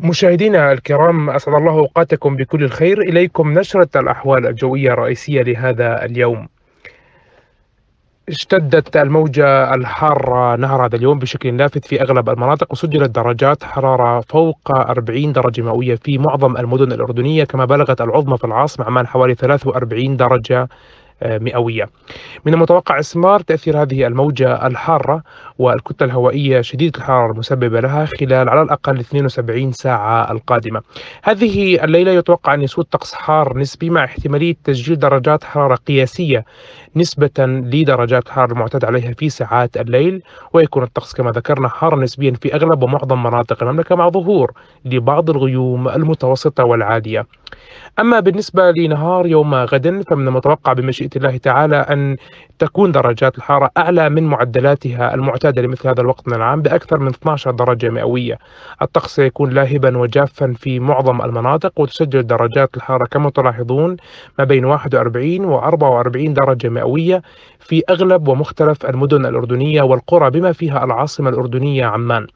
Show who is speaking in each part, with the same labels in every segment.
Speaker 1: مشاهدينا الكرام
Speaker 2: أسعد الله أوقاتكم بكل الخير إليكم نشرة الأحوال الجوية الرئيسية لهذا اليوم اشتدت الموجة الحارة نهر هذا اليوم بشكل لافت في أغلب المناطق وسجلت درجات حرارة فوق 40 درجة مئوية في معظم المدن الأردنية كما بلغت العظمى في العاصمة عمان حوالي 43 درجة مئوية من المتوقع استمرار تأثير هذه الموجة الحارة والكتلة الهوائية شديدة الحرارة المسببة لها خلال على الأقل 72 ساعة القادمة هذه الليلة يتوقع أن يسود طقس حار نسبي مع احتمالية تسجيل درجات حرارة قياسية نسبة لدرجات الحرارة المعتاد عليها في ساعات الليل ويكون الطقس كما ذكرنا حار نسبيا في أغلب ومعظم مناطق المملكة مع ظهور لبعض الغيوم المتوسطة والعادية أما بالنسبة لنهار يوم غد فمن المتوقع بمشيئة مشيئة الله تعالى أن تكون درجات الحارة أعلى من معدلاتها المعتادة لمثل هذا الوقت من العام بأكثر من 12 درجة مئوية الطقس سيكون لاهبا وجافا في معظم المناطق وتسجل درجات الحارة كما تلاحظون ما بين 41 و 44 درجة مئوية في أغلب ومختلف المدن الأردنية والقرى بما فيها العاصمة الأردنية عمان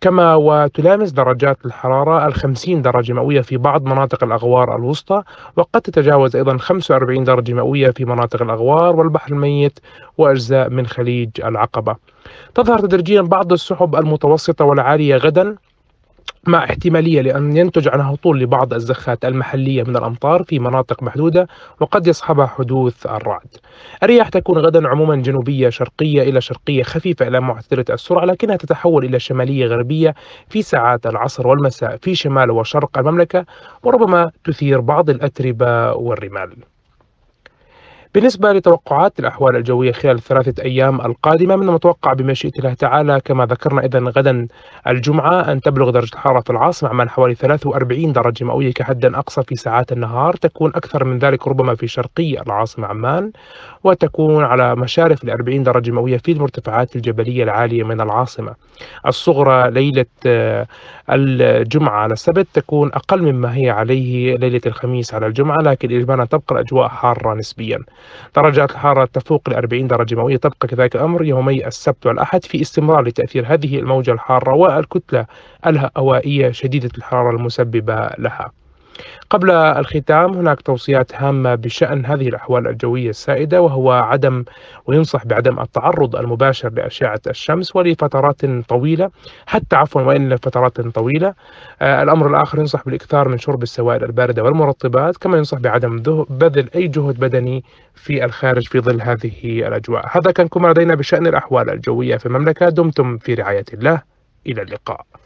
Speaker 2: كما وتلامس درجات الحرارة الخمسين درجة مئوية في بعض مناطق الأغوار الوسطى وقد تتجاوز أيضا 45 درجة مئوية في مناطق الأغوار والبحر الميت وأجزاء من خليج العقبة تظهر تدريجيا بعض السحب المتوسطة والعالية غدا مع احتمالية لأن ينتج عن هطول لبعض الزخات المحلية من الأمطار في مناطق محدودة وقد يصحبها حدوث الرعد. الرياح تكون غدا عموما جنوبية شرقية إلى شرقية خفيفة إلى معتدلة السرعة لكنها تتحول إلى شمالية غربية في ساعات العصر والمساء في شمال وشرق المملكة وربما تثير بعض الأتربة والرمال. بالنسبة لتوقعات الأحوال الجوية خلال الثلاثة أيام القادمة من المتوقع بمشيئة الله تعالى كما ذكرنا إذا غدا الجمعة أن تبلغ درجة الحرارة في العاصمة عمان حوالي 43 درجة مئوية كحد أقصى في ساعات النهار تكون أكثر من ذلك ربما في شرقي العاصمة عمان وتكون على مشارف ال 40 درجة مئوية في المرتفعات الجبلية العالية من العاصمة الصغرى ليلة آه، الجمعة على السبت تكون أقل مما هي عليه ليلة الخميس على الجمعة لكن إجمالا تبقى الأجواء حارة نسبيا درجات الحرارة تفوق ال 40 درجة مئوية تبقى كذلك الأمر يومي السبت والأحد في استمرار لتأثير هذه الموجة الحارة والكتلة الهوائية شديدة الحرارة المسببة لها قبل الختام هناك توصيات هامة بشأن هذه الأحوال الجوية السائدة وهو عدم وينصح بعدم التعرض المباشر لأشعة الشمس ولفترات طويلة حتى عفوا وإن لفترات طويلة آه، الأمر الآخر ينصح بالإكثار من شرب السوائل الباردة والمرطبات كما ينصح بعدم بذل أي جهد بدني في الخارج في ظل هذه الأجواء هذا كان كما لدينا بشأن الأحوال الجوية في المملكة دمتم في رعاية الله إلى اللقاء